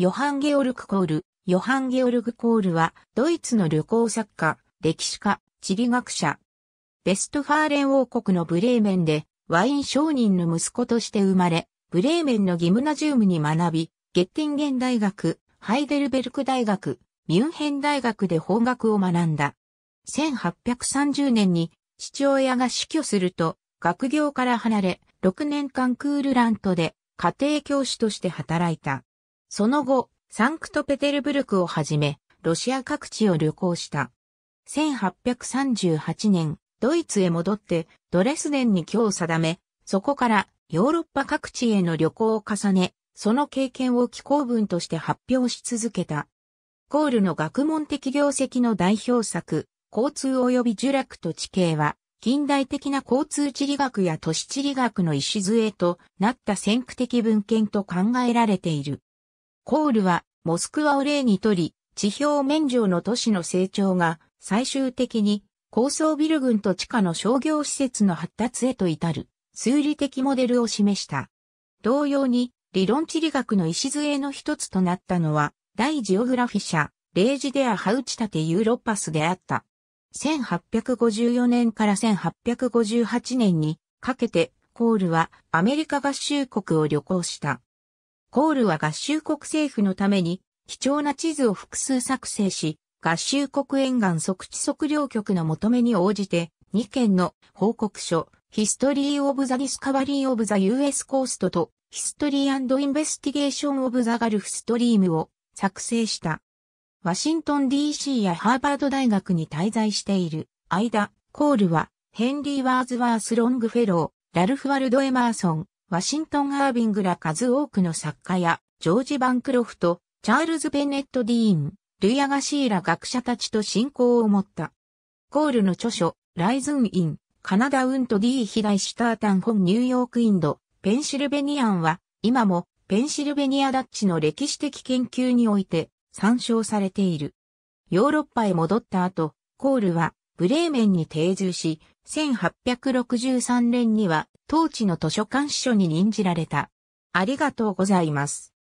ヨハン・ゲオルク・コール。ヨハン・ゲオルグ・コールは、ドイツの旅行作家、歴史家、地理学者。ベストファーレン王国のブレーメンで、ワイン商人の息子として生まれ、ブレーメンのギムナジウムに学び、ゲッティンゲン大学、ハイデルベルク大学、ミュンヘン大学で法学を学んだ。1830年に父親が死去すると、学業から離れ、6年間クールラントで家庭教師として働いた。その後、サンクトペテルブルクをはじめ、ロシア各地を旅行した。1838年、ドイツへ戻って、ドレスデンに今日定め、そこからヨーロッパ各地への旅行を重ね、その経験を寄稿文として発表し続けた。コールの学問的業績の代表作、交通及び呪落と地形は、近代的な交通地理学や都市地理学の礎となった先駆的文献と考えられている。コールはモスクワを例にとり、地表面上の都市の成長が最終的に高層ビル群と地下の商業施設の発達へと至る数理的モデルを示した。同様に理論地理学の礎の一つとなったのは大ジオグラフィ社レイジデアハウチタテユーロッパスであった。1854年から1858年にかけてコールはアメリカ合衆国を旅行した。コールは合衆国政府のために貴重な地図を複数作成し、合衆国沿岸即地測量局の求めに応じて、2件の報告書、ヒストリー・オブ・ザ・ディスカバリー・オブ・ザ・ US コーストと、ヒストリー・インベスティゲーション・オブ・ザ・ガルフ・ストリームを作成した。ワシントン DC やハーバード大学に滞在している間、コールはヘンリー・ワーズワース・ロングフェロー、ラルフ・ワルド・エマーソン、ワシントン・アービングら数多くの作家や、ジョージ・バンクロフト、チャールズ・ベネット・ディーン、ルイアガシーら学者たちと信仰を持った。コールの著書、ライズン・イン、カナダ・ウント・ディー・ヒダイ・シタータン・ホン・ニューヨーク・インド、ペンシルベニアンは、今も、ペンシルベニア・ダッチの歴史的研究において、参照されている。ヨーロッパへ戻った後、コールは、ブレーメンに定住し、1863年には、当地の図書館司書に任じられた。ありがとうございます。